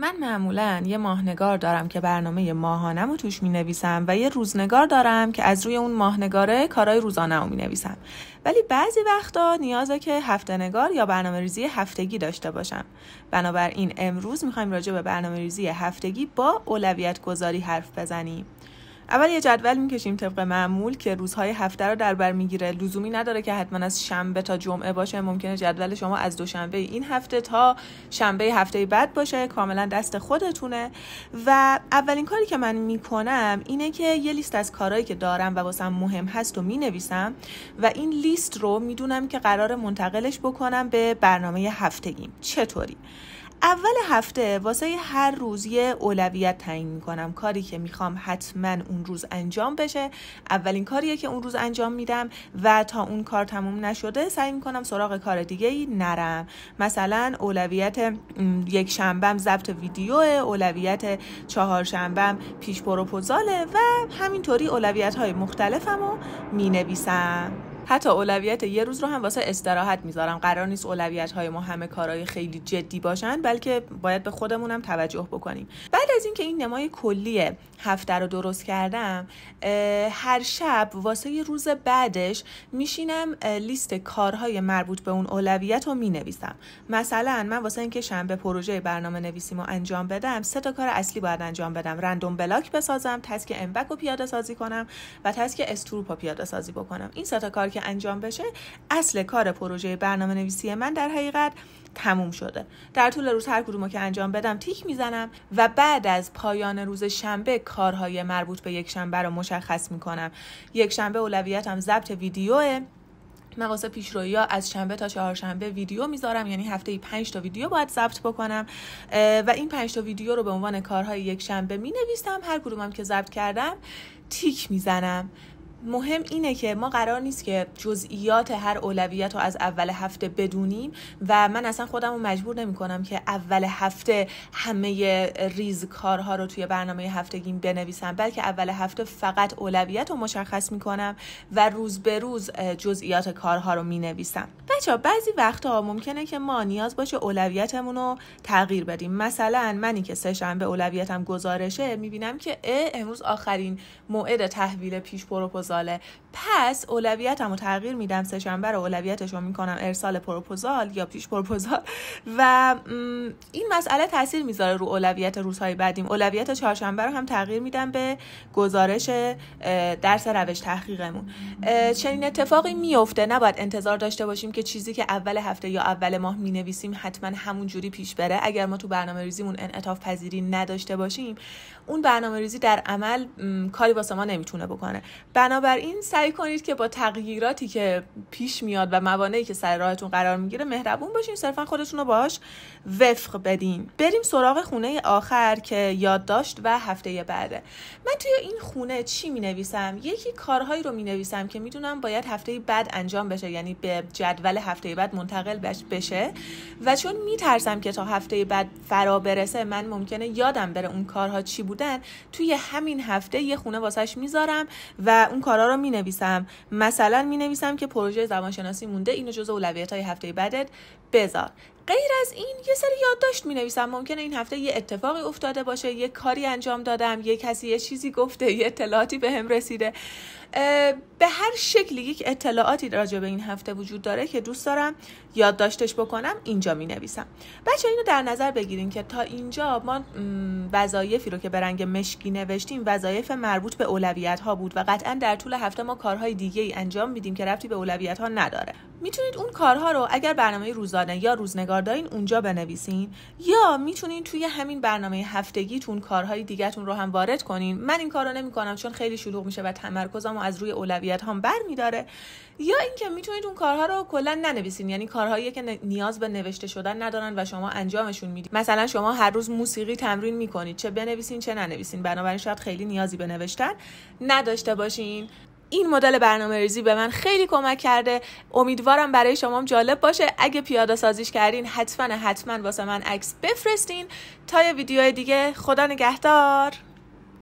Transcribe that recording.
من معمولا یه ماهنگار دارم که برنامه ماهانم رو توش می نویسم و یه روزنگار دارم که از روی اون ماهنگاره کارهای روزانه رو می نویسم. ولی بعضی وقتا نیازه که هفته نگار یا برنامه ریزی هفتگی داشته باشم. بنابراین امروز میخوایم راجع به برنامه ریزی هفتگی با اولویت گذاری حرف بزنیم. اول یه جدول میکشیم طبق معمول که روزهای هفته رو در بر میگیره لزومی نداره که حتما از شنبه تا جمعه باشه ممکنه جدول شما از دوشنبه این هفته تا شنبه هفته بعد باشه کاملا دست خودتونه و اولین کاری که من میکنم اینه که یه لیست از کارهایی که دارم و واسم مهم هست و مینویسم و این لیست رو میدونم که قرار منتقلش بکنم به برنامه هفتگیم چطوری اول هفته واسه هر روز یه اولویت تعیین میکنم کاری که میخوام حتما اون روز انجام بشه اولین کاریه که اون روز انجام میدم و تا اون کار تموم نشده سعی میکنم سراغ کار دیگه ای نرم مثلا اولویت یک شنبم ضبط ویدیو اولویت چهار شنبم پیش پروپوزاله و همینطوری اولویت های مختلفم رو مینویسم حتی اولویت یه روز رو هم واسه استراحت میذارم قرار نیست اولویت های ما همه کارهای خیلی جدی باشن بلکه باید به خودمونم توجه بکنیم بعد از اینکه این نمای کلیه هفته رو درست کردم هر شب واسه یه روز بعدش میشینم لیست کارهای مربوط به اون اولویت رو مینویسم مثلا من واسه اینکه شنبه پروژه برنامه نویسیمو انجام بدم سه تا کار اصلی باید انجام بدم رندوم بلاک بسازم تسک امبک رو پیاده سازی کنم و تسک استروپ رو پیاده سازی بکنم این سه تا کار که انجام بشه اصل کار پروژه برنامه نویسی من در حقیقت تموم شده در طول روز هر کدومو که انجام بدم تیک میزنم و بعد از پایان روز شنبه کارهای مربوط به یک شنبه رو مشخص میکنم یک شنبه اولویتم ضبط ویدیوه مقاسه پیشرویی ها از شنبه تا چهارشنبه ویدیو میذارم یعنی هفته پنج تا ویدیو باید ضبط بکنم و این پنج تا ویدیو رو به عنوان کارهای یک شنبه می هر کدومم که ضبط کردم تیک میزنم مهم اینه که ما قرار نیست که جزئیات هر اولویت رو از اول هفته بدونیم و من اصلا خودم رو مجبور نمی کنم که اول هفته همه ریز کارها رو توی برنامه هفتگیم بنویسم بلکه اول هفته فقط اولویت رو مشخص می کنم و روز به روز جزئیات کارها رو می نویسم بچه بعضی وقتها ممکنه که ما نیاز باشه اولویتمون رو تغییر بدیم مثلا منی که سه شنبه اولویتم گزارشه میبینم که امروز آخرین موعد تحویل پیش پروپوزاله پس اولویتم تغییر میدم سه شنبه رو اولویتش رو میکنم ارسال پروپوزال یا پیش پروپوزال و این مسئله تاثیر میذاره رو اولویت روزهای بعدیم اولویت چهارشنبه رو هم تغییر میدم به گزارش درس روش تحقیقمون چنین اتفاقی میفته نباید انتظار داشته باشیم که چیزی که اول هفته یا اول ماه می نویسیم حتما همون جوری پیش بره اگر ما تو برنامه ریزیمون انعطاف پذیری نداشته باشیم اون برنامه ریزی در عمل کاری واسه ما نمیتونه بکنه بنابراین سعی کنید که با تغییراتی که پیش میاد و موانعی که سر راهتون قرار میگیره مهربون باشین صرفا خودتون رو باهاش وفق بدین بریم سراغ خونه آخر که یادداشت و هفته بعده من توی این خونه چی می یکی کارهایی رو می که میدونم باید هفته بعد انجام بشه یعنی به جدول هفته بعد منتقل بشه و چون میترسم که تا هفته بعد فرا برسه من ممکنه یادم بره اون کارها چی بودن توی همین هفته یه خونه واسش میذارم و اون کارها رو مینویسم مثلا مینویسم که پروژه زبانشناسی مونده اینو جز اولویت های هفته بعدت بذار غیر از این یه سری یادداشت می نویسم ممکنه این هفته یه اتفاقی افتاده باشه یه کاری انجام دادم یه کسی یه چیزی گفته یه اطلاعاتی به هم رسیده به هر شکلی یک اطلاعاتی راجع به این هفته وجود داره که دوست دارم یادداشتش بکنم اینجا می نویسم بچه اینو در نظر بگیرین که تا اینجا ما وظایفی رو که به رنگ مشکی نوشتیم وظایف مربوط به اولویت ها بود و قطعا در طول هفته ما کارهای دیگه ای انجام میدیم که رفتی به اولویت ها نداره میتونید اون کارها رو اگر برنامه روزانه یا نگار دارین اونجا بنویسین یا میتونین توی همین برنامه هفتگیتون کارهای دیگهتون رو هم وارد کنین من این کار نمی کنم چون خیلی شلوغ میشه و تمرکزم و از روی اولویت هم برمیداره یا اینکه میتونید اون کارها رو کلا ننویسین یعنی کارهایی که نیاز به نوشته شدن ندارن و شما انجامشون میدید مثلا شما هر روز موسیقی تمرین میکنید چه بنویسین چه ننویسین بنابراین شاید خیلی نیازی به نوشتن نداشته باشین این مدل برنامه ریزی به من خیلی کمک کرده امیدوارم برای شما هم جالب باشه اگه پیاده سازیش کردین حتما حتما واسه من عکس بفرستین تا یه ویدیو دیگه خدا نگهدار